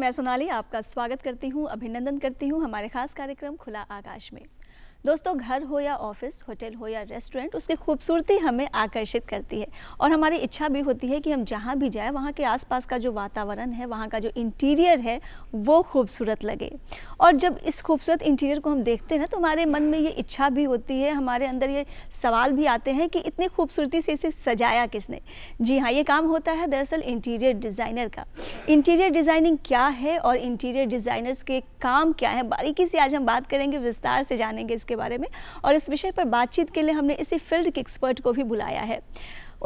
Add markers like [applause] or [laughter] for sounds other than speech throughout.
मैं सोनाली आपका स्वागत करती हूँ अभिनंदन करती हूँ हमारे खास कार्यक्रम खुला आकाश में दोस्तों घर हो या ऑफिस होटल हो या रेस्टोरेंट उसकी खूबसूरती हमें आकर्षित करती है और हमारी इच्छा भी होती है कि हम जहाँ भी जाए वहाँ के आसपास का जो वातावरण है वहाँ का जो इंटीरियर है वो खूबसूरत लगे और जब इस खूबसूरत इंटीरियर को हम देखते हैं ना तो हमारे मन में ये इच्छा भी होती है हमारे अंदर ये सवाल भी आते हैं कि इतनी खूबसूरती से इसे सजाया किसने जी हाँ ये काम होता है दरअसल इंटीरियर डिज़ाइनर का इंटीरियर डिज़ाइनिंग क्या है और इंटीरियर डिज़ाइनर्स के काम क्या है बारीकी से आज हम बात करेंगे विस्तार से जानेंगे इस के बारे में और इस विषय पर बातचीत के लिए हमने इसी फील्ड के एक्सपर्ट को भी बुलाया है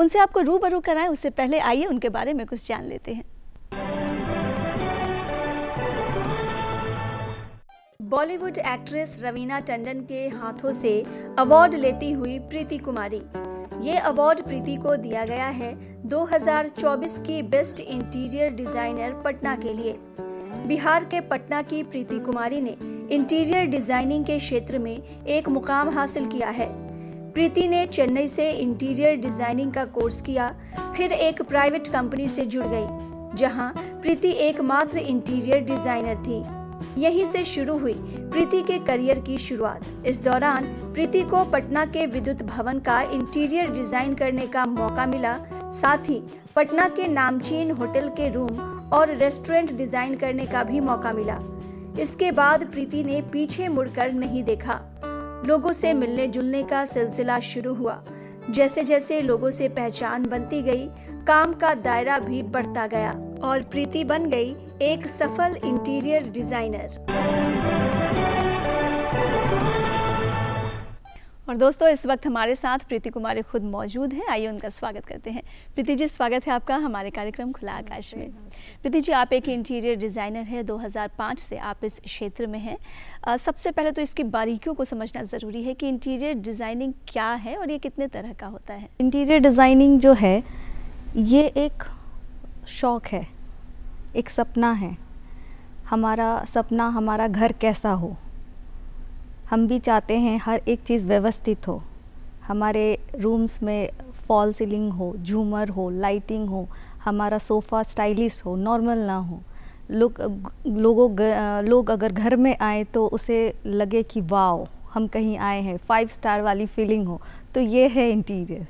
उनसे आपको रूबरू कराएं उससे पहले आइए उनके बारे में कुछ जान लेते हैं बॉलीवुड एक्ट्रेस रवीना टंडन के हाथों से अवार्ड लेती हुई प्रीति कुमारी ये अवार्ड प्रीति को दिया गया है 2024 की बेस्ट इंटीरियर डिजाइनर पटना के लिए बिहार के पटना की प्रीति कुमारी ने इंटीरियर डिजाइनिंग के क्षेत्र में एक मुकाम हासिल किया है प्रीति ने चेन्नई से इंटीरियर डिजाइनिंग का कोर्स किया फिर एक प्राइवेट कंपनी से जुड़ गई जहां प्रीति एकमात्र इंटीरियर डिजाइनर थी यहीं से शुरू हुई प्रीति के करियर की शुरुआत इस दौरान प्रीति को पटना के विद्युत भवन का इंटीरियर डिजाइन करने का मौका मिला साथ ही पटना के नामचीन होटल के रूम और रेस्टोरेंट डिजाइन करने का भी मौका मिला इसके बाद प्रीति ने पीछे मुड़कर नहीं देखा लोगों से मिलने जुलने का सिलसिला शुरू हुआ जैसे जैसे लोगों से पहचान बनती गई काम का दायरा भी बढ़ता गया और प्रीति बन गई एक सफल इंटीरियर डिजाइनर और दोस्तों इस वक्त हमारे साथ प्रीति कुमारी खुद मौजूद हैं आइए उनका स्वागत करते हैं प्रीति जी स्वागत है आपका हमारे कार्यक्रम खुला आकाश में प्रीति जी आप एक इंटीरियर डिज़ाइनर हैं 2005 से आप इस क्षेत्र में हैं सबसे पहले तो इसकी बारीकियों को समझना ज़रूरी है कि इंटीरियर डिज़ाइनिंग क्या है और ये कितने तरह का होता है इंटीरियर डिज़ाइनिंग जो है ये एक शौक़ है एक सपना है हमारा सपना हमारा घर कैसा हो हम भी चाहते हैं हर एक चीज़ व्यवस्थित हो हमारे रूम्स में फॉल सीलिंग हो झूमर हो लाइटिंग हो हमारा सोफ़ा स्टाइलिश हो नॉर्मल ना हो लोग लोगों लोग अगर घर में आए तो उसे लगे कि वाओ हम कहीं आए हैं फाइव स्टार वाली फीलिंग हो तो ये है इंटीरियर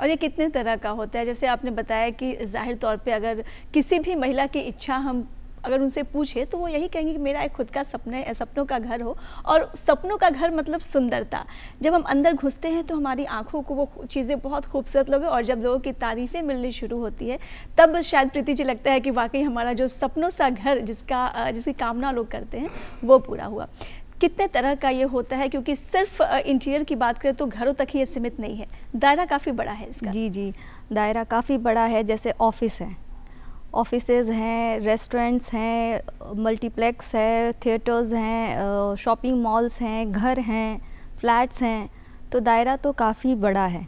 और ये कितने तरह का होता है जैसे आपने बताया कि जाहिर तौर पे अगर किसी भी महिला की इच्छा हम अगर उनसे पूछे तो वो यही कहेंगे कि मेरा एक खुद का सपना है सपनों का घर हो और सपनों का घर मतलब सुंदरता जब हम अंदर घुसते हैं तो हमारी आँखों को वो चीज़ें बहुत खूबसूरत लगे और जब लोगों की तारीफ़ें मिलनी शुरू होती है तब शायद प्रीति जी लगता है कि वाकई हमारा जो सपनों सा घर जिसका जिसकी कामना लोग करते हैं वो पूरा हुआ कितने तरह का ये होता है क्योंकि सिर्फ इंटीरियर की बात करें तो घरों तक ही ये सीमित नहीं है दायरा काफ़ी बड़ा है इसका जी जी दायरा काफ़ी बड़ा है जैसे ऑफिस है ऑफिसेज हैं रेस्टोरेंट्स हैं मल्टीप्लेक्स है थिएटर्स हैं शॉपिंग मॉल्स हैं घर हैं फ्लैट्स हैं तो दायरा तो काफ़ी बड़ा है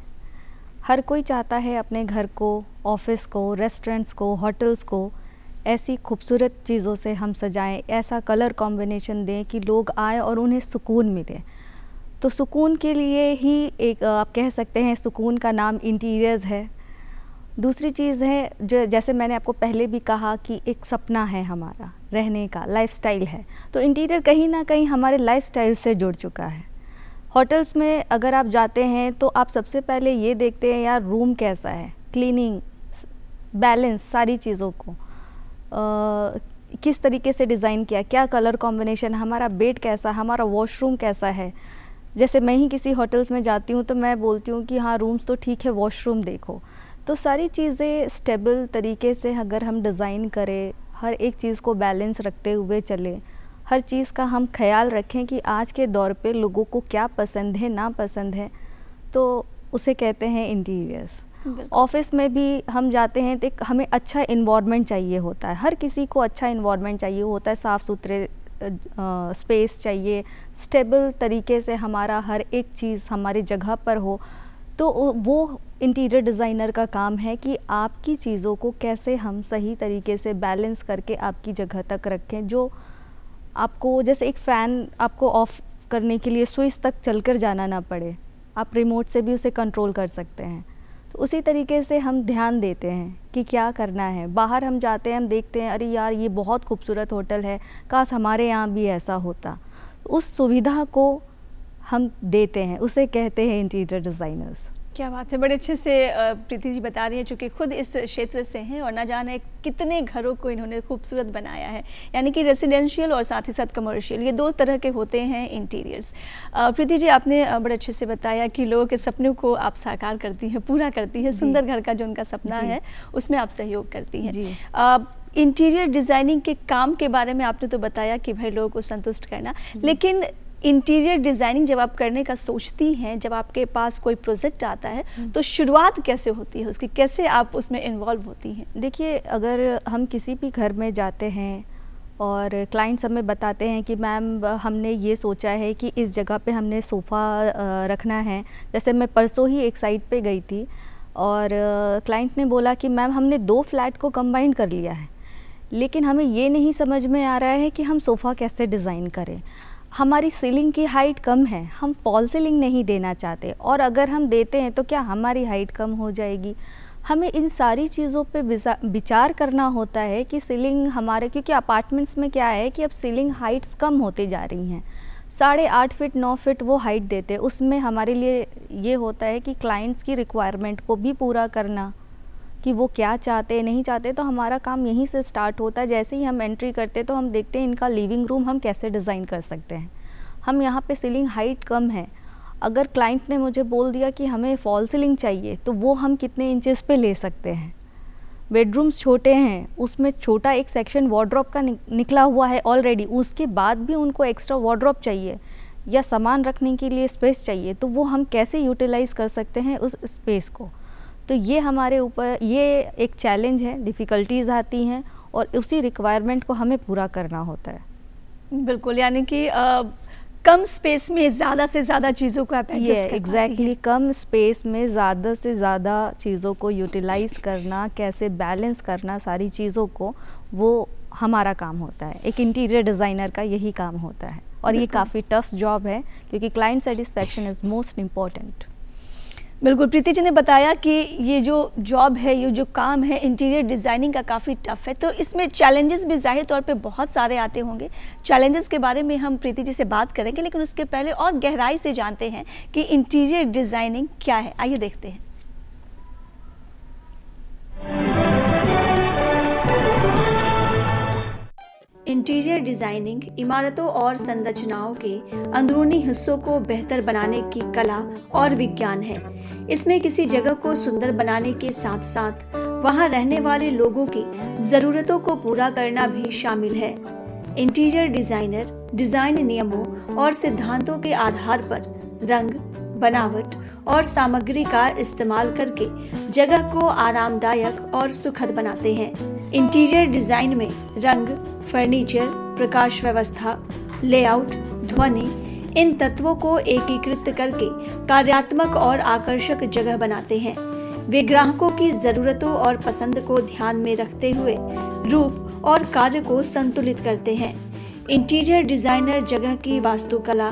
हर कोई चाहता है अपने घर को ऑफिस को रेस्टोरेंट्स को होटल्स को ऐसी खूबसूरत चीज़ों से हम सजाएं ऐसा कलर कॉम्बिनेशन दें कि लोग आए और उन्हें सुकून मिले तो सुकून के लिए ही एक आप कह सकते हैं सुकून का नाम इंटीरियर्स है दूसरी चीज़ है जो जैसे मैंने आपको पहले भी कहा कि एक सपना है हमारा रहने का लाइफस्टाइल है तो इंटीरियर कहीं ना कहीं हमारे लाइफस्टाइल से जुड़ चुका है होटल्स में अगर आप जाते हैं तो आप सबसे पहले ये देखते हैं यार रूम कैसा है क्लीनिंग बैलेंस सारी चीज़ों को आ, किस तरीके से डिज़ाइन किया क्या कलर कॉम्बिनेशन हमारा बेड कैसा हमारा वॉशरूम कैसा है जैसे मैं ही किसी होटल्स में जाती हूँ तो मैं बोलती हूँ कि हाँ रूम्स तो ठीक है वॉशरूम देखो तो सारी चीज़ें स्टेबल तरीके से अगर हम डिज़ाइन करें हर एक चीज़ को बैलेंस रखते हुए चले हर चीज़ का हम ख्याल रखें कि आज के दौर पे लोगों को क्या पसंद है ना पसंद है तो उसे कहते हैं इंटीरियर्स ऑफिस में भी हम जाते हैं तो हमें अच्छा इन्वामेंट चाहिए होता है हर किसी को अच्छा इन्वामेंट चाहिए होता है साफ़ सुथरे स्पेस चाहिए स्टेबल तरीके से हमारा हर एक चीज़ हमारी जगह पर हो तो वो इंटीरियर डिज़ाइनर का काम है कि आपकी चीज़ों को कैसे हम सही तरीके से बैलेंस करके आपकी जगह तक रखें जो आपको जैसे एक फ़ैन आपको ऑफ़ करने के लिए स्विच तक चल कर जाना ना पड़े आप रिमोट से भी उसे कंट्रोल कर सकते हैं तो उसी तरीके से हम ध्यान देते हैं कि क्या करना है बाहर हम जाते हैं हम देखते हैं अरे यार ये बहुत खूबसूरत होटल है काश हमारे यहाँ भी ऐसा होता तो उस सुविधा को हम देते हैं उसे कहते हैं इंटीरियर डिज़ाइनर्स क्या बात है बड़े अच्छे से प्रीति जी बता रही हैं चूँकि खुद इस क्षेत्र से हैं और ना जाने कितने घरों को इन्होंने खूबसूरत बनाया है यानी कि रेसिडेंशियल और साथ ही साथ कमर्शियल ये दो तरह के होते हैं इंटीरियर्स प्रीति जी आपने बड़े अच्छे से बताया कि लोगों के सपनों को आप साकार करती हैं पूरा करती हैं सुंदर घर का जो उनका सपना है उसमें आप सहयोग करती हैं इंटीरियर डिज़ाइनिंग के काम के बारे में आपने तो बताया कि भाई लोगों को संतुष्ट करना लेकिन इंटीरियर डिज़ाइनिंग जब आप करने का सोचती हैं जब आपके पास कोई प्रोजेक्ट आता है हम्म। तो शुरुआत कैसे होती है उसकी कैसे आप उसमें इन्वॉल्व होती हैं देखिए अगर हम किसी भी घर में जाते हैं और क्लाइंट्स हमें बताते हैं कि मैम हमने ये सोचा है कि इस जगह पे हमने सोफ़ा रखना है जैसे मैं परसों ही एक साइट पे गई थी और क्लाइंट ने बोला कि मैम हमने दो फ्लैट को कंबाइन कर लिया है लेकिन हमें ये नहीं समझ में आ रहा है कि हम सोफ़ा कैसे डिज़ाइन करें हमारी सीलिंग की हाइट कम है हम फॉल सीलिंग नहीं देना चाहते और अगर हम देते हैं तो क्या हमारी हाइट कम हो जाएगी हमें इन सारी चीज़ों पे विचार करना होता है कि सीलिंग हमारे क्योंकि अपार्टमेंट्स में क्या है कि अब सीलिंग हाइट्स कम होते जा रही हैं साढ़े आठ फिट नौ फिट वो हाइट देते उसमें हमारे लिए ये होता है कि क्लाइंट्स की रिक्वायरमेंट को भी पूरा करना कि वो क्या चाहते नहीं चाहते तो हमारा काम यहीं से स्टार्ट होता है जैसे ही हम एंट्री करते तो हम देखते हैं इनका लिविंग रूम हम कैसे डिज़ाइन कर सकते हैं हम यहाँ पर सीलिंग हाइट कम है अगर क्लाइंट ने मुझे बोल दिया कि हमें फॉल सीलिंग चाहिए तो वो हम कितने इंचेस पे ले सकते हैं बेडरूम्स छोटे हैं उसमें छोटा एक सेक्शन वार्ड्रॉप का निकला हुआ है ऑलरेडी उसके बाद भी उनको एक्स्ट्रा वार्ड्रॉप चाहिए या सामान रखने के लिए स्पेस चाहिए तो वो हम कैसे यूटिलाइज़ कर सकते हैं उस स्पेस को तो ये हमारे ऊपर ये एक चैलेंज है डिफ़िकल्टीज़ आती हैं और उसी रिक्वायरमेंट को हमें पूरा करना होता है बिल्कुल यानी कि कम स्पेस में ज़्यादा से ज़्यादा चीज़ों को आप एडजस्ट एग्जैक्टली कम स्पेस में ज़्यादा से ज़्यादा चीज़ों को यूटिलाइज करना कैसे बैलेंस करना सारी चीज़ों को वो हमारा काम होता है एक इंटीरियर डिज़ाइनर का यही काम होता है और ये काफ़ी टफ जॉब है क्योंकि client satisfaction is most important बिल्कुल प्रीति जी ने बताया कि ये जो जॉब है ये जो काम है इंटीरियर डिज़ाइनिंग का काफ़ी टफ है तो इसमें चैलेंजेस भी जाहिर तौर पे बहुत सारे आते होंगे चैलेंजेस के बारे में हम प्रीति जी से बात करेंगे लेकिन उसके पहले और गहराई से जानते हैं कि इंटीरियर डिज़ाइनिंग क्या है आइए देखते हैं इंटीरियर डिजाइनिंग इमारतों और संरचनाओं के अंदरूनी हिस्सों को बेहतर बनाने की कला और विज्ञान है इसमें किसी जगह को सुंदर बनाने के साथ साथ वहां रहने वाले लोगों की जरूरतों को पूरा करना भी शामिल है इंटीरियर डिजाइनर डिजाइन नियमों और सिद्धांतों के आधार पर रंग बनावट और सामग्री का इस्तेमाल करके जगह को आरामदायक और सुखद बनाते हैं इंटीरियर डिजाइन में रंग फर्नीचर प्रकाश व्यवस्था लेआउट ध्वनि इन तत्वों को एकीकृत करके कार्यात्मक और आकर्षक जगह बनाते हैं वे ग्राहकों की जरूरतों और पसंद को ध्यान में रखते हुए रूप और कार्य को संतुलित करते हैं इंटीरियर डिजाइनर जगह की वास्तुकला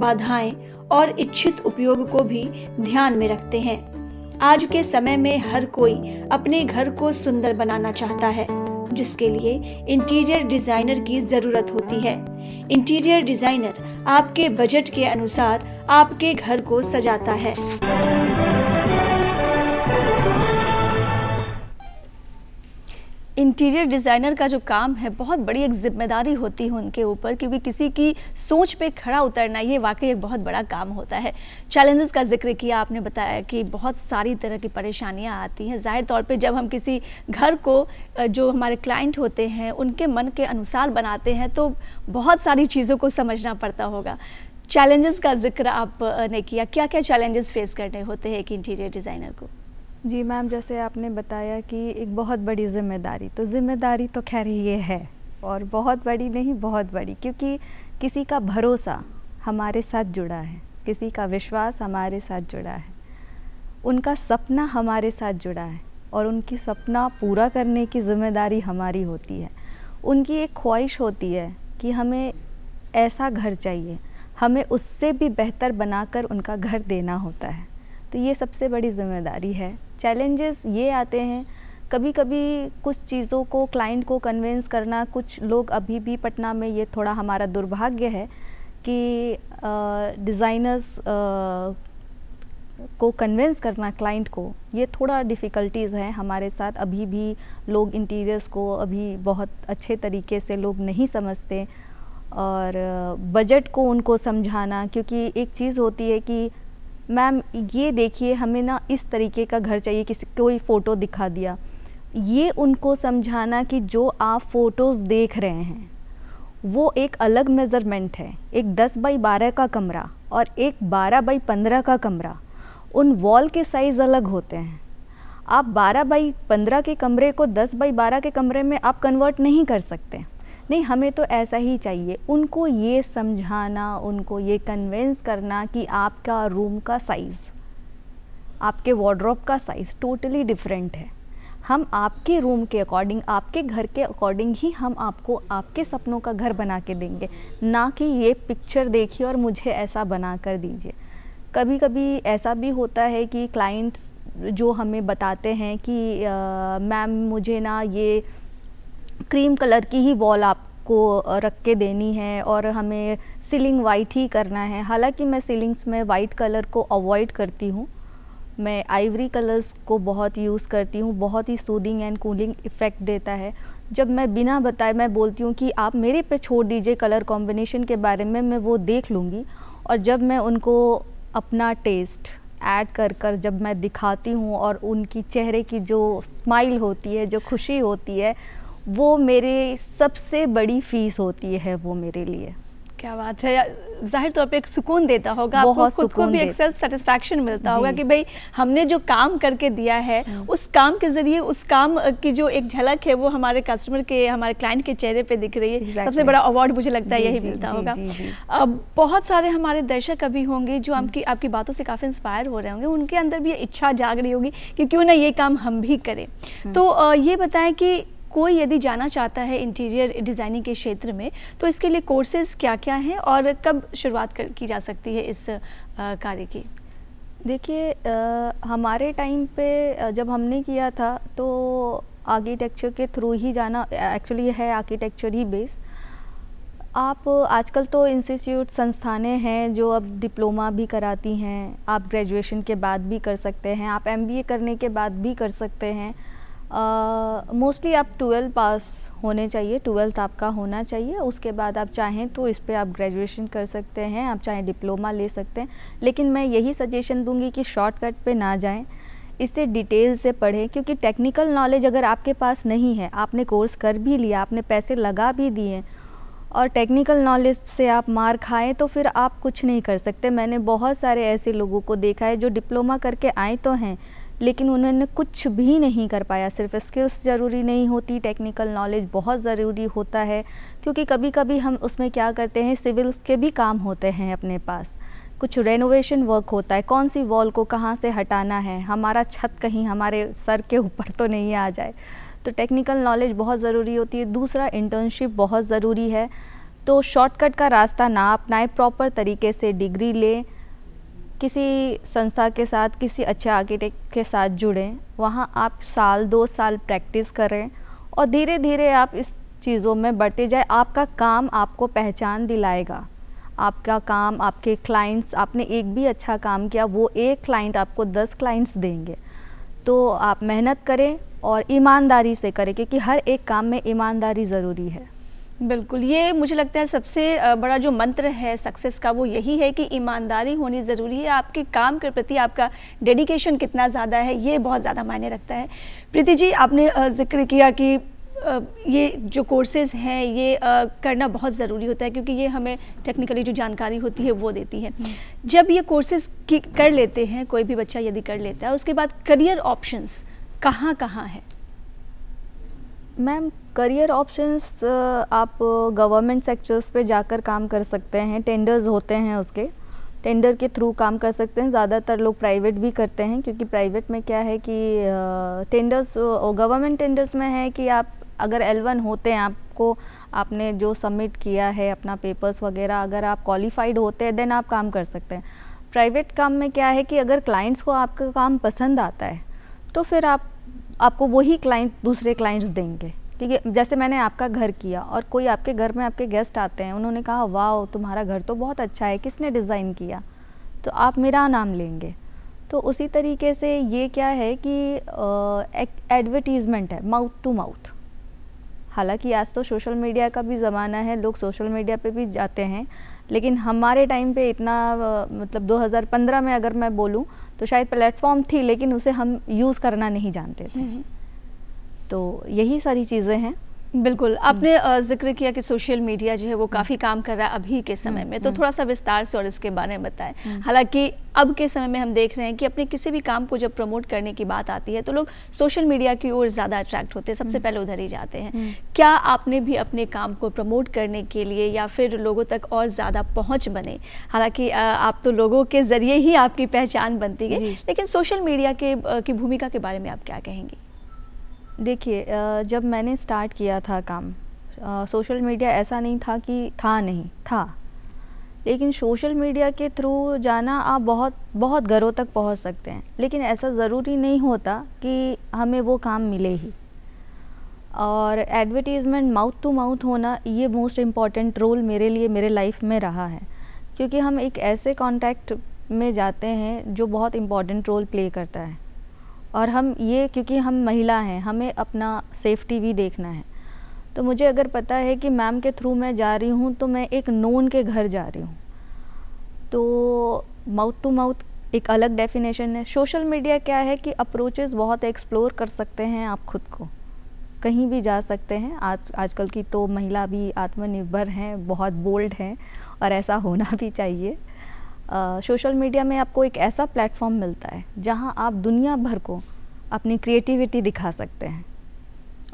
बाधाएं और इच्छित उपयोग को भी ध्यान में रखते हैं आज के समय में हर कोई अपने घर को सुंदर बनाना चाहता है जिसके लिए इंटीरियर डिजाइनर की जरूरत होती है इंटीरियर डिजाइनर आपके बजट के अनुसार आपके घर को सजाता है इंटीरियर डिज़ाइनर का जो काम है बहुत बड़ी एक जिम्मेदारी होती है उनके ऊपर क्योंकि किसी की सोच पे खड़ा उतरना ये वाकई एक बहुत बड़ा काम होता है चैलेंजेस का जिक्र किया आपने बताया कि बहुत सारी तरह की परेशानियां आती हैं ज़ाहिर तौर पे जब हम किसी घर को जो हमारे क्लाइंट होते हैं उनके मन के अनुसार बनाते हैं तो बहुत सारी चीज़ों को समझना पड़ता होगा चैलेंजेस का जिक्र आपने किया क्या क्या चैलेंजेस फेस करने होते हैं एक इंटीरियर डिज़ाइनर को जी मैम जैसे आपने बताया कि एक बहुत बड़ी जिम्मेदारी तो जिम्मेदारी तो खैर ये है और बहुत बड़ी नहीं बहुत बड़ी क्योंकि किसी का भरोसा हमारे साथ जुड़ा है किसी का विश्वास हमारे साथ जुड़ा है उनका सपना हमारे साथ जुड़ा है और उनकी सपना पूरा करने की जिम्मेदारी हमारी होती है उनकी एक ख्वाहिश होती है कि हमें ऐसा घर चाहिए हमें उससे भी बेहतर बनाकर उनका घर देना होता है तो ये सबसे बड़ी जिम्मेदारी है चैलेंजेस ये आते हैं कभी कभी कुछ चीज़ों को क्लाइंट को कन्वेंस करना कुछ लोग अभी भी पटना में ये थोड़ा हमारा दुर्भाग्य है कि डिज़ाइनर्स को कन्वेंस करना क्लाइंट को ये थोड़ा डिफ़िकल्टीज़ हैं हमारे साथ अभी भी लोग इंटीरियर्स को अभी बहुत अच्छे तरीके से लोग नहीं समझते और बजट को उनको समझाना क्योंकि एक चीज़ होती है कि मैम ये देखिए हमें ना इस तरीके का घर चाहिए किसी कोई फ़ोटो दिखा दिया ये उनको समझाना कि जो आप फ़ोटोज़ देख रहे हैं वो एक अलग मेज़रमेंट है एक 10 बाई 12 का कमरा और एक 12 बाई 15 का कमरा उन वॉल के साइज़ अलग होते हैं आप 12 बाई 15 के कमरे को 10 बाई 12 के कमरे में आप कन्वर्ट नहीं कर सकते नहीं हमें तो ऐसा ही चाहिए उनको ये समझाना उनको ये कन्वेंस करना कि आपका रूम का साइज़ आपके वार्ड्रॉप का साइज़ टोटली डिफरेंट है हम आपके रूम के अकॉर्डिंग आपके घर के अकॉर्डिंग ही हम आपको आपके सपनों का घर बना के देंगे ना कि ये पिक्चर देखिए और मुझे ऐसा बना कर दीजिए कभी कभी ऐसा भी होता है कि क्लाइंट्स जो हमें बताते हैं कि मैम मुझे ना ये क्रीम कलर की ही वॉल आपको रख के देनी है और हमें सीलिंग वाइट ही करना है हालांकि मैं सीलिंग्स में वाइट कलर को अवॉइड करती हूँ मैं आइवरी कलर्स को बहुत यूज़ करती हूँ बहुत ही सूदिंग एंड कूलिंग इफ़ेक्ट देता है जब मैं बिना बताए मैं बोलती हूँ कि आप मेरे पे छोड़ दीजिए कलर कॉम्बिनेशन के बारे में मैं वो देख लूँगी और जब मैं उनको अपना टेस्ट ऐड कर कर जब मैं दिखाती हूँ और उनकी चेहरे की जो स्माइल होती है जो खुशी होती है वो मेरे सबसे बड़ी फीस होती है वो मेरे लिए क्या बात है जाहिर तौर पे एक सुकून देता होगा आपको खुद को भी एक सेल्फ सेटिस्फेक्शन मिलता होगा कि भाई हमने जो काम करके दिया है हम्म। उस काम के जरिए उस काम की जो एक झलक है वो हमारे कस्टमर के हमारे क्लाइंट के चेहरे पे दिख रही है exactly. सबसे बड़ा अवार्ड मुझे लगता है यही जी, मिलता जी, होगा जी, अब बहुत सारे हमारे दर्शक अभी होंगे जो हम्म। आपकी आपकी बातों से काफ़ी इंस्पायर हो रहे होंगे उनके अंदर भी इच्छा जाग रही होगी कि क्यों ना ये काम हम भी करें हम्म। तो ये बताएं कि कोई यदि जाना चाहता है इंटीरियर डिज़ाइनिंग के क्षेत्र में तो इसके लिए कोर्सेज क्या क्या हैं और कब शुरुआत कर, की जा सकती है इस कार्य की देखिए हमारे टाइम पे जब हमने किया था तो आर्किटेक्चर के थ्रू ही जाना एक्चुअली है आर्किटेक्चर ही बेस आप आजकल तो इंस्टीट्यूट संस्थानें हैं जो अब डिप्लोमा भी कराती हैं आप ग्रेजुएशन के बाद भी कर सकते हैं आप एमबीए करने के बाद भी कर सकते हैं मोस्टली आप ट्वेल्थ पास होने चाहिए ट्वेल्थ आपका होना चाहिए उसके बाद आप चाहें तो इस पर आप ग्रेजुएशन कर सकते हैं आप चाहें डिप्लोमा ले सकते हैं लेकिन मैं यही सजेशन दूंगी कि शॉर्टकट पे ना जाएं इससे डिटेल से पढ़ें क्योंकि टेक्निकल नॉलेज अगर आपके पास नहीं है आपने कोर्स कर भी लिया आपने पैसे लगा भी दिए और टेक्निकल नॉलेज से आप मार खाएं तो फिर आप कुछ नहीं कर सकते मैंने बहुत सारे ऐसे लोगों को देखा है जो डिप्लोमा करके आए तो हैं लेकिन उन्होंने कुछ भी नहीं कर पाया सिर्फ स्किल्स ज़रूरी नहीं होती टेक्निकल नॉलेज बहुत ज़रूरी होता है क्योंकि कभी कभी हम उसमें क्या करते हैं सिविल्स के भी काम होते हैं अपने पास कुछ रेनोवेशन वर्क होता है कौन सी वॉल को कहाँ से हटाना है हमारा छत कहीं हमारे सर के ऊपर तो नहीं आ जाए तो टेक्निकल नॉलेज बहुत ज़रूरी होती है दूसरा इंटर्नशिप बहुत ज़रूरी है तो शॉर्टकट का रास्ता ना अपनाएं प्रॉपर तरीके से डिग्री लें किसी संस्था के साथ किसी अच्छे आर्किटेक्ट के साथ जुड़ें वहाँ आप साल दो साल प्रैक्टिस करें और धीरे धीरे आप इस चीज़ों में बढ़ते जाए आपका काम आपको पहचान दिलाएगा आपका काम आपके क्लाइंट्स आपने एक भी अच्छा काम किया वो एक क्लाइंट आपको दस क्लाइंट्स देंगे तो आप मेहनत करें और ईमानदारी से करें क्योंकि हर एक काम में ईमानदारी ज़रूरी है बिल्कुल ये मुझे लगता है सबसे बड़ा जो मंत्र है सक्सेस का वो यही है कि ईमानदारी होनी ज़रूरी है आपके काम के प्रति आपका डेडिकेशन कितना ज़्यादा है ये बहुत ज़्यादा मायने रखता है प्रीति जी आपने जिक्र किया कि ये जो कोर्सेज हैं ये करना बहुत ज़रूरी होता है क्योंकि ये हमें टेक्निकली जो जानकारी होती है वो देती है हम्म। जब ये कोर्सेज कर लेते हैं कोई भी बच्चा यदि कर लेता है उसके बाद करियर ऑप्शंस कहाँ कहाँ है मैम करियर ऑप्शंस आप गवर्नमेंट सेक्टर्स पे जाकर काम कर सकते हैं टेंडर्स होते हैं उसके टेंडर के थ्रू काम कर सकते हैं ज़्यादातर लोग प्राइवेट भी करते हैं क्योंकि प्राइवेट में क्या है कि टेंडर्स गवर्नमेंट टेंडर्स में है कि आप अगर एल होते हैं आपको आपने जो सबमिट किया है अपना पेपर्स वगैरह अगर आप क्वालिफाइड होते हैं देन आप काम कर सकते हैं प्राइवेट काम में क्या है कि अगर क्लाइंट्स को आपका काम पसंद आता है तो फिर आप आपको वही क्लाइंट दूसरे क्लाइंट्स देंगे ठीक है जैसे मैंने आपका घर किया और कोई आपके घर में आपके गेस्ट आते हैं उन्होंने कहा वाह तुम्हारा घर तो बहुत अच्छा है किसने डिज़ाइन किया तो आप मेरा नाम लेंगे तो उसी तरीके से ये क्या है कि एडवर्टीज़मेंट है माउथ टू माउथ हालांकि आज तो सोशल मीडिया का भी ज़माना है लोग सोशल मीडिया पे भी जाते हैं लेकिन हमारे टाइम पे इतना मतलब 2015 में अगर मैं बोलूँ तो शायद प्लेटफॉर्म थी लेकिन उसे हम यूज़ करना नहीं जानते थे हम्म, हम्म। तो यही सारी चीज़ें हैं बिल्कुल हम्म। आपने जिक्र किया कि सोशल मीडिया जो है वो हम्म। काफ़ी काम कर रहा है अभी के समय हम्म, में तो थोड़ा सा विस्तार से और इसके बारे में बताएं हालांकि अब के समय में हम देख रहे हैं कि अपने किसी भी काम को जब प्रमोट करने की बात आती है तो लोग सोशल मीडिया की ओर ज़्यादा अट्रैक्ट होते हैं सबसे पहले उधर ही जाते हैं क्या आपने भी अपने काम को प्रमोट करने के लिए या फिर लोगों तक और ज़्यादा पहुँच बने हालाँकि आप तो लोगों के ज़रिए ही आपकी पहचान बनती है लेकिन सोशल मीडिया के की भूमिका के बारे में आप क्या कहेंगी देखिए जब मैंने स्टार्ट किया था काम सोशल मीडिया ऐसा नहीं था कि था नहीं था लेकिन सोशल मीडिया के थ्रू जाना आप बहुत बहुत घरों तक पहुंच सकते हैं लेकिन ऐसा ज़रूरी नहीं होता कि हमें वो काम मिले ही और एडवर्टीज़मेंट माउथ टू माउथ होना ये मोस्ट इम्पॉर्टेंट रोल मेरे लिए मेरे लाइफ में रहा है क्योंकि हम एक ऐसे कॉन्टैक्ट में जाते हैं जो बहुत इम्पॉर्टेंट रोल प्ले करता है और हम ये क्योंकि हम महिला हैं हमें अपना सेफ्टी भी देखना है तो मुझे अगर पता है कि मैम के थ्रू मैं जा रही हूँ तो मैं एक नोन के घर जा रही हूँ तो माउथ टू माउथ एक अलग डेफिनेशन है सोशल मीडिया क्या है कि अप्रोचेस बहुत एक्सप्लोर कर सकते हैं आप खुद को कहीं भी जा सकते हैं आज आजकल की तो महिला भी आत्मनिर्भर हैं बहुत बोल्ड हैं और ऐसा होना भी चाहिए सोशल मीडिया में आपको एक ऐसा प्लेटफॉर्म मिलता है जहाँ आप दुनिया भर को अपनी क्रिएटिविटी दिखा सकते हैं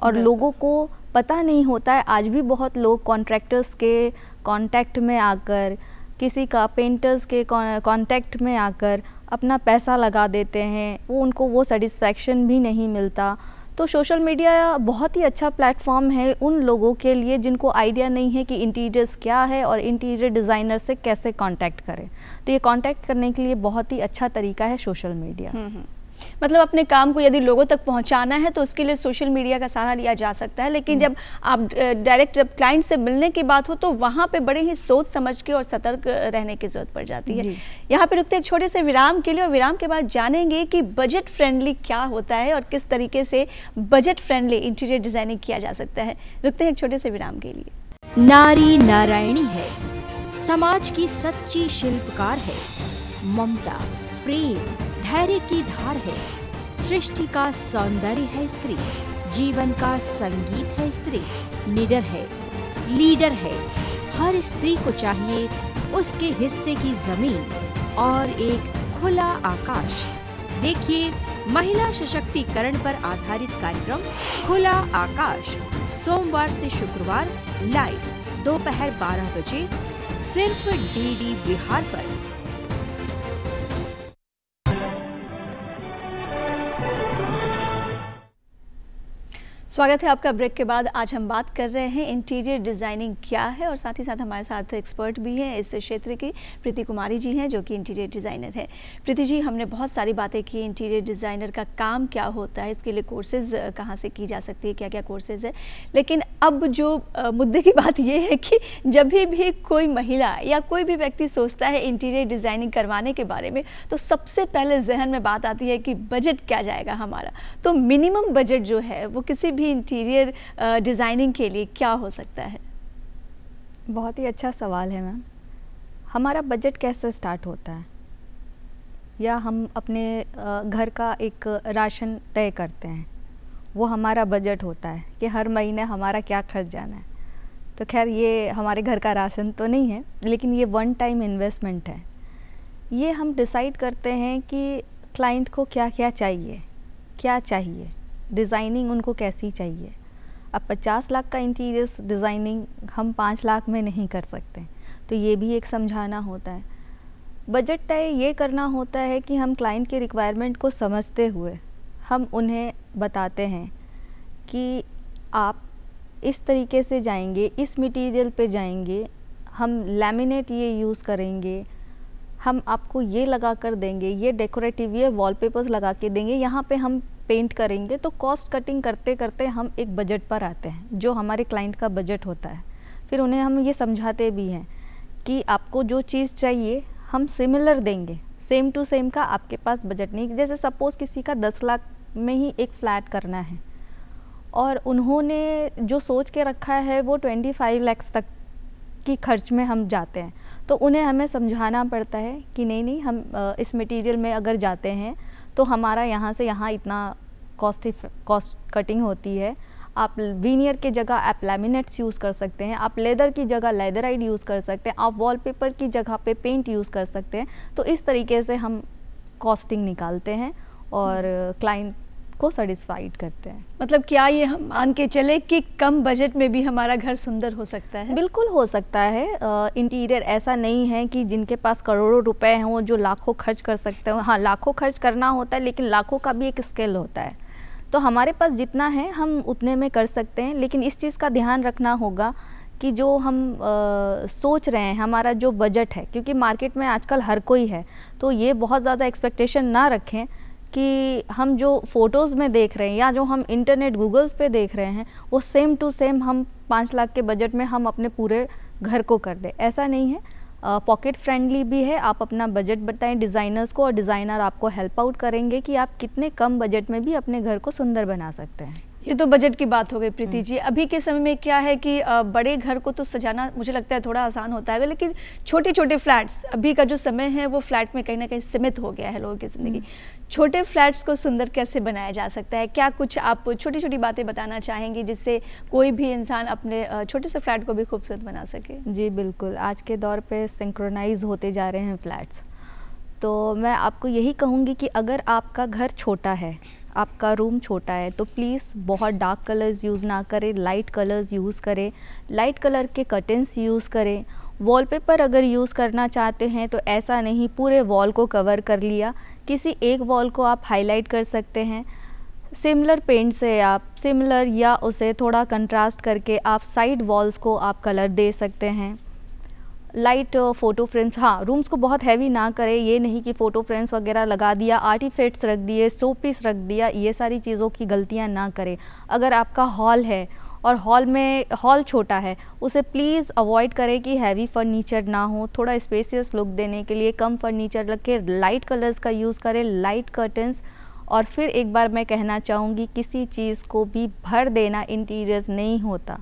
और लोगों को पता नहीं होता है आज भी बहुत लोग कॉन्ट्रैक्टर्स के कांटेक्ट में आकर किसी का पेंटर्स के कांटेक्ट में आकर अपना पैसा लगा देते हैं वो उनको वो सेटिस्फेक्शन भी नहीं मिलता तो सोशल मीडिया बहुत ही अच्छा प्लेटफॉर्म है उन लोगों के लिए जिनको आइडिया नहीं है कि इंटीरियर्स क्या है और इंटीरियर डिज़ाइनर से कैसे कांटेक्ट करें तो ये कांटेक्ट करने के लिए बहुत ही अच्छा तरीका है सोशल मीडिया हम्म, हम्म। मतलब अपने काम को यदि लोगों तक पहुंचाना है तो उसके लिए सोशल मीडिया का सहारा लिया जा सकता है लेकिन हम्म। जब आप डायरेक्ट जब क्लाइंट से मिलने की बात हो तो वहाँ पे बड़े ही सोच समझ के और सतर्क रहने की ज़रूरत पड़ जाती है यहाँ पे रुकते एक छोटे से विराम के लिए और विराम के बाद जानेंगे कि बजट फ्रेंडली क्या होता है और किस तरीके से बजट फ्रेंडली इंटीरियर डिज़ाइनिंग किया जा सकता है रुकते हैं एक छोटे से विराम के लिए नारी नारायणी है समाज की सच्ची शिल्पकार है ममता प्रेम धैर्य की धार है सृष्टि का सौंदर्य है स्त्री जीवन का संगीत है स्त्री निडर है लीडर है हर स्त्री को चाहिए उसके हिस्से की जमीन और एक खुला आकाश देखिए महिला सशक्तिकरण पर आधारित कार्यक्रम खुला आकाश सोमवार से शुक्रवार लाइव दोपहर 12 बजे सिर्फ डीडी बिहार पर स्वागत है आपका ब्रेक के बाद आज हम बात कर रहे हैं इंटीरियर डिज़ाइनिंग क्या है और साथ ही साथ हमारे साथ एक्सपर्ट भी हैं इस क्षेत्र की प्रीति कुमारी जी हैं जो कि इंटीरियर डिज़ाइनर हैं प्रीति जी हमने बहुत सारी बातें की इंटीरियर डिज़ाइनर का काम क्या होता है इसके लिए कोर्सेज़ कहाँ से की जा सकती है क्या क्या कोर्सेज़ है लेकिन अब जो मुद्दे की बात यह है कि जब भी, भी कोई महिला या कोई भी व्यक्ति सोचता है इंटीरियर डिज़ाइनिंग करवाने के बारे में तो सबसे पहले जहन में बात आती है कि बजट क्या जाएगा हमारा तो मिनिमम बजट जो है वो किसी भी इंटीरियर डिज़ाइनिंग uh, के लिए क्या हो सकता है बहुत ही अच्छा सवाल है मैम हमारा बजट कैसे स्टार्ट होता है या हम अपने uh, घर का एक राशन तय करते हैं वो हमारा बजट होता है कि हर महीने हमारा क्या खर्च जाना है तो खैर ये हमारे घर का राशन तो नहीं है लेकिन ये वन टाइम इन्वेस्टमेंट है ये हम डिसाइड करते हैं कि क्लाइंट को क्या क्या चाहिए क्या चाहिए डिज़ाइनिंग उनको कैसी चाहिए अब 50 लाख का इंटीरियर्स डिज़ाइनिंग हम 5 लाख में नहीं कर सकते तो ये भी एक समझाना होता है बजट तय ये करना होता है कि हम क्लाइंट के रिक्वायरमेंट को समझते हुए हम उन्हें बताते हैं कि आप इस तरीके से जाएंगे इस मटेरियल पे जाएंगे हम लैमिनेट ये यूज़ करेंगे हम आपको ये लगा कर देंगे ये डेकोरेटिव ये वॉलपेपर्स लगा के देंगे यहाँ पे हम पेंट करेंगे तो कॉस्ट कटिंग करते करते हम एक बजट पर आते हैं जो हमारे क्लाइंट का बजट होता है फिर उन्हें हम ये समझाते भी हैं कि आपको जो चीज़ चाहिए हम सिमिलर देंगे सेम टू सेम का आपके पास बजट नहीं जैसे सपोज़ किसी का दस लाख में ही एक फ़्लैट करना है और उन्होंने जो सोच के रखा है वो ट्वेंटी फाइव लैक्स तक की खर्च में हम जाते हैं तो उन्हें हमें समझाना पड़ता है कि नहीं नहीं हम इस मटेरियल में अगर जाते हैं तो हमारा यहाँ से यहाँ इतना कॉस्ट कॉस्ट कटिंग होती है आप वीनियर की जगह आप लेमिनेट्स यूज़ कर सकते हैं आप लेदर की जगह लेदराइड यूज़ कर सकते हैं आप वॉलपेपर की जगह पे पेंट यूज़ कर सकते हैं तो इस तरीके से हम कॉस्टिंग निकालते हैं और क्लाइंट को सेटिस्फाइड करते हैं मतलब क्या ये हम मान के चले कि कम बजट में भी हमारा घर सुंदर हो सकता है बिल्कुल हो सकता है इंटीरियर ऐसा नहीं है कि जिनके पास करोड़ों रुपए हैं वो जो लाखों खर्च कर सकते हैं हाँ लाखों खर्च करना होता है लेकिन लाखों का भी एक स्केल होता है तो हमारे पास जितना है हम उतने में कर सकते हैं लेकिन इस चीज़ का ध्यान रखना होगा कि जो हम आ, सोच रहे हैं हमारा जो बजट है क्योंकि मार्केट में आजकल हर कोई है तो ये बहुत ज़्यादा एक्सपेक्टेशन ना रखें कि हम जो फ़ोटोज़ में देख रहे हैं या जो हम इंटरनेट गूगल्स पे देख रहे हैं वो सेम टू सेम हम पाँच लाख के बजट में हम अपने पूरे घर को कर दें ऐसा नहीं है पॉकेट uh, फ्रेंडली भी है आप अपना बजट बताएं डिज़ाइनर्स को और डिज़ाइनर आपको हेल्प आउट करेंगे कि आप कितने कम बजट में भी अपने घर को सुंदर बना सकते हैं ये तो बजट की बात हो गई प्रीति हम्म। जी अभी के समय में क्या है कि बड़े घर को तो सजाना मुझे लगता है थोड़ा आसान होता है लेकिन छोटे छोटे फ्लैट्स अभी का जो समय है वो फ्लैट में कहीं ना कहीं सीमित हो गया है लोगों की ज़िंदगी हम्म। छोटे फ्लैट्स को सुंदर कैसे बनाया जा सकता है क्या कुछ आप छोटी छोटी बातें बताना चाहेंगी जिससे कोई भी इंसान अपने छोटे से फ्लैट को भी खूबसूरत बना सके जी बिल्कुल आज के दौर पर सिंक्रोनाइज होते जा रहे हैं फ्लैट्स तो मैं आपको यही कहूँगी कि अगर आपका घर छोटा है आपका रूम छोटा है तो प्लीज़ बहुत डार्क कलर्स यूज़ ना करें लाइट कलर्स यूज़ करें लाइट कलर के कटेंस यूज़ करें वॉलपेपर अगर यूज़ करना चाहते हैं तो ऐसा नहीं पूरे वॉल को कवर कर लिया किसी एक वॉल को आप हाईलाइट कर सकते हैं सिमिलर पेंट से आप सिमिलर या उसे थोड़ा कंट्रास्ट करके आप साइड वॉल्स को आप कलर दे सकते हैं लाइट फ़ोटो फ्रेम्स हाँ रूम्स को बहुत हैवी ना करें ये नहीं कि फ़ोटो फ्रेम्स वगैरह लगा दिया आर्टिफेक्ट्स रख दिए सो पीस रख दिया ये सारी चीज़ों की गलतियाँ ना करें अगर आपका हॉल है और हॉल में हॉल छोटा है उसे प्लीज़ अवॉइड करें कि हैवी फर्नीचर ना हो थोड़ा स्पेसियस लुक देने के लिए कम फर्नीचर रखें लाइट कलर्स का यूज़ करें लाइट कर्टन्स और फिर एक बार मैं कहना चाहूँगी किसी चीज़ को भी भर देना इंटीरियर्स नहीं होता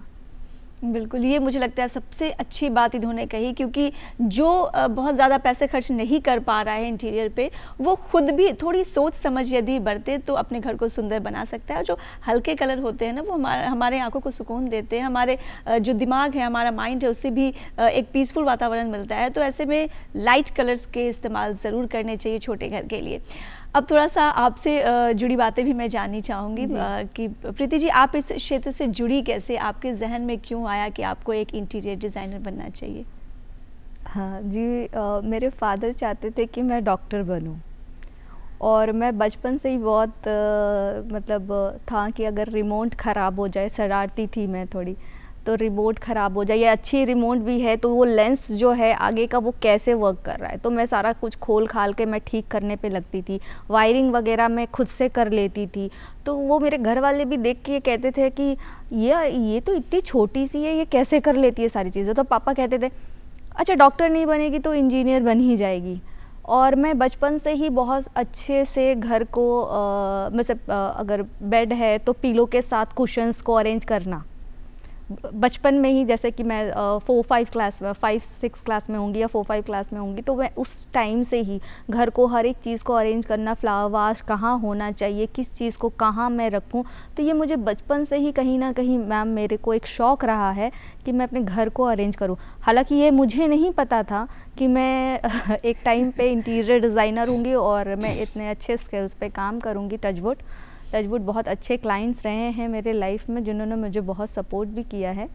बिल्कुल ये मुझे लगता है सबसे अच्छी बात इन्होंने कही क्योंकि जो बहुत ज़्यादा पैसे खर्च नहीं कर पा रहा है इंटीरियर पे वो खुद भी थोड़ी सोच समझ यदि बरते तो अपने घर को सुंदर बना सकता है और जो हल्के कलर होते हैं ना वो हमारे हमारे आँखों को सुकून देते हैं हमारे जो दिमाग है हमारा माइंड है उससे भी एक पीसफुल वातावरण मिलता है तो ऐसे में लाइट कलर्स के इस्तेमाल ज़रूर करने चाहिए छोटे घर के लिए अब थोड़ा सा आपसे जुड़ी बातें भी मैं जाननी चाहूँगी कि प्रीति जी आप इस क्षेत्र से जुड़ी कैसे आपके जहन में क्यों आया कि आपको एक इंटीरियर डिज़ाइनर बनना चाहिए हाँ जी आ, मेरे फादर चाहते थे कि मैं डॉक्टर बनूं और मैं बचपन से ही बहुत आ, मतलब था कि अगर रिमोट ख़राब हो जाए शरारती थी मैं थोड़ी तो रिमोट ख़राब हो जाए या अच्छी रिमोट भी है तो वो लेंस जो है आगे का वो कैसे वर्क कर रहा है तो मैं सारा कुछ खोल खाल के मैं ठीक करने पे लगती थी वायरिंग वगैरह मैं खुद से कर लेती थी तो वो मेरे घर वाले भी देख के कहते थे कि ये ये तो इतनी छोटी सी है ये कैसे कर लेती है सारी चीज़ें तो पापा कहते थे अच्छा डॉक्टर नहीं बनेगी तो इंजीनियर बन ही जाएगी और मैं बचपन से ही बहुत अच्छे से घर को मतलब अगर बेड है तो पीलो के साथ कुशंस को अरेंज करना बचपन में ही जैसे कि मैं फोर फाइव क्लास में फाइव सिक्स क्लास में होंगी या फोर फाइव क्लास में होंगी तो मैं उस टाइम से ही घर को हर एक चीज़ को अरेंज करना फ्लावर वाश कहाँ होना चाहिए किस चीज़ को कहाँ मैं रखूँ तो ये मुझे बचपन से ही कहीं ना कहीं मैम मेरे को एक शौक़ रहा है कि मैं अपने घर को अरेंज करूँ हालाँकि ये मुझे नहीं पता था कि मैं [laughs] एक टाइम पे इंटीरियर डिज़ाइनर होंगी और मैं इतने अच्छे स्किल्स पे काम करूँगी टचवुड टचवुड बहुत अच्छे क्लाइंट्स रहे हैं मेरे लाइफ में जिन्होंने मुझे बहुत सपोर्ट भी किया है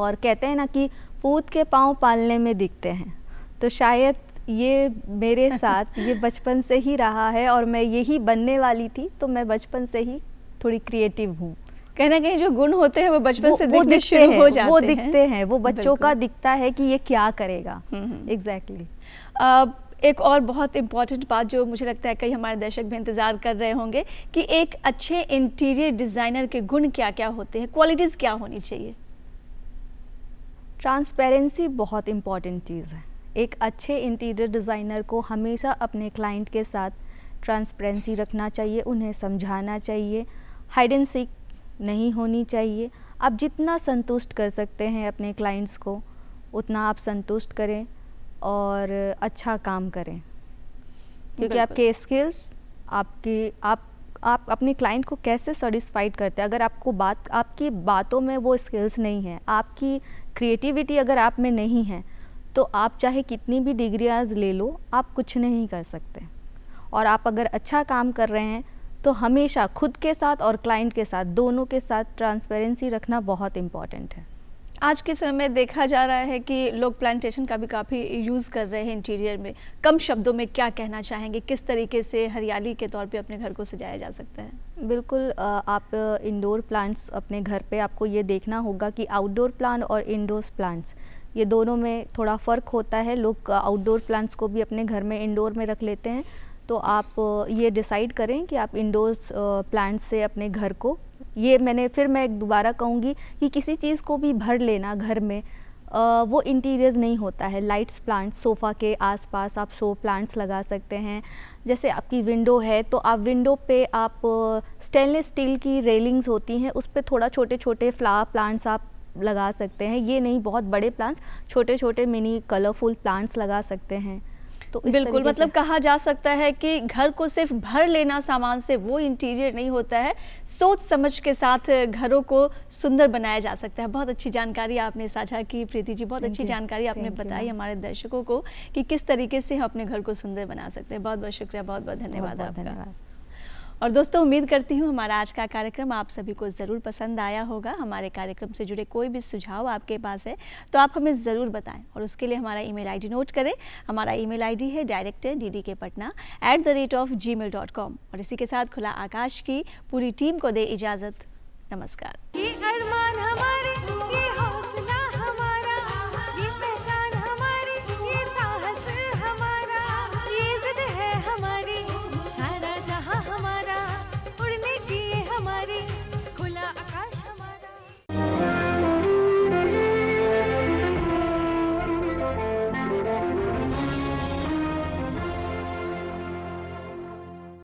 और कहते हैं ना कि पूत के पाँव पालने में दिखते हैं तो शायद ये मेरे [laughs] साथ ये बचपन से ही रहा है और मैं यही बनने वाली थी तो मैं बचपन से ही थोड़ी क्रिएटिव हूँ कहीं ना कहीं जो गुण होते हैं वो बचपन से वो दिखते शुरू हो जाते वो दिखते हैं हैं वो बच्चों का दिखता है कि ये क्या करेगा एग्जैक्टली हम्म, हम्म। exactly. uh, एक और बहुत इम्पॉर्टेंट बात जो मुझे लगता है कई हमारे दर्शक भी इंतज़ार कर रहे होंगे कि एक अच्छे इंटीरियर डिज़ाइनर के गुण क्या क्या होते हैं क्वालिटीज़ क्या होनी चाहिए ट्रांसपेरेंसी बहुत इम्पॉर्टेंट चीज़ है एक अच्छे इंटीरियर डिज़ाइनर को हमेशा अपने क्लाइंट के साथ ट्रांसपेरेंसी रखना चाहिए उन्हें समझाना चाहिए हाइड एंड सीक नहीं होनी चाहिए आप जितना संतुष्ट कर सकते हैं अपने क्लाइंट्स को उतना आप संतुष्ट करें और अच्छा काम करें क्योंकि आपके स्किल्स आपकी आप आप अपने क्लाइंट को कैसे सेटिस्फाइड करते हैं अगर आपको बात आपकी बातों में वो स्किल्स नहीं है आपकी क्रिएटिविटी अगर आप में नहीं है तो आप चाहे कितनी भी डिग्रियाज ले लो आप कुछ नहीं कर सकते और आप अगर अच्छा काम कर रहे हैं तो हमेशा खुद के साथ और क्लाइंट के साथ दोनों के साथ ट्रांसपेरेंसी रखना बहुत इम्पॉर्टेंट है आज के समय में देखा जा रहा है कि लोग प्लांटेशन का भी काफ़ी यूज़ कर रहे हैं इंटीरियर में कम शब्दों में क्या कहना चाहेंगे किस तरीके से हरियाली के तौर पे अपने घर को सजाया जा सकता है बिल्कुल आप इंडोर प्लांट्स अपने घर पे आपको ये देखना होगा कि आउटडोर प्लांट और इंडोर प्लांट्स ये दोनों में थोड़ा फ़र्क होता है लोग आउटडोर प्लांट्स को भी अपने घर में इंडोर में रख लेते हैं तो आप ये डिसाइड करें कि आप इंडोर प्लांट्स से अपने घर को ये मैंने फिर मैं एक दोबारा कहूँगी कि किसी चीज़ को भी भर लेना घर में आ, वो इंटीरियर्स नहीं होता है लाइट्स प्लांट्स सोफ़ा के आसपास आप सो प्लांट्स लगा सकते हैं जैसे आपकी विंडो है तो आप विंडो पे आप स्टेनलेस स्टील की रेलिंग्स होती हैं उस पर थोड़ा छोटे छोटे फ्लावर प्लांट्स आप लगा सकते हैं ये नहीं बहुत बड़े प्लांट्स छोटे छोटे मिनी कलरफुल प्लांट्स लगा सकते हैं तो बिल्कुल मतलब कहा जा सकता है कि घर को सिर्फ भर लेना सामान से वो इंटीरियर नहीं होता है सोच समझ के साथ घरों को सुंदर बनाया जा सकता है बहुत अच्छी जानकारी आपने साझा की प्रीति जी बहुत अच्छी जानकारी आपने बताई हमारे दर्शकों को कि किस तरीके से हम अपने घर को सुंदर बना सकते हैं बहुत बहुत शुक्रिया बहुत बहुत धन्यवाद आपका और दोस्तों उम्मीद करती हूँ हमारा आज का कार्यक्रम आप सभी को ज़रूर पसंद आया होगा हमारे कार्यक्रम से जुड़े कोई भी सुझाव आपके पास है तो आप हमें ज़रूर बताएं और उसके लिए हमारा ईमेल आईडी नोट करें हमारा ईमेल आईडी है director D D K Patna at the rate of gmail dot com और इसी के साथ खुला आकाश की पूरी टीम को दे इजाज़त नमस्कार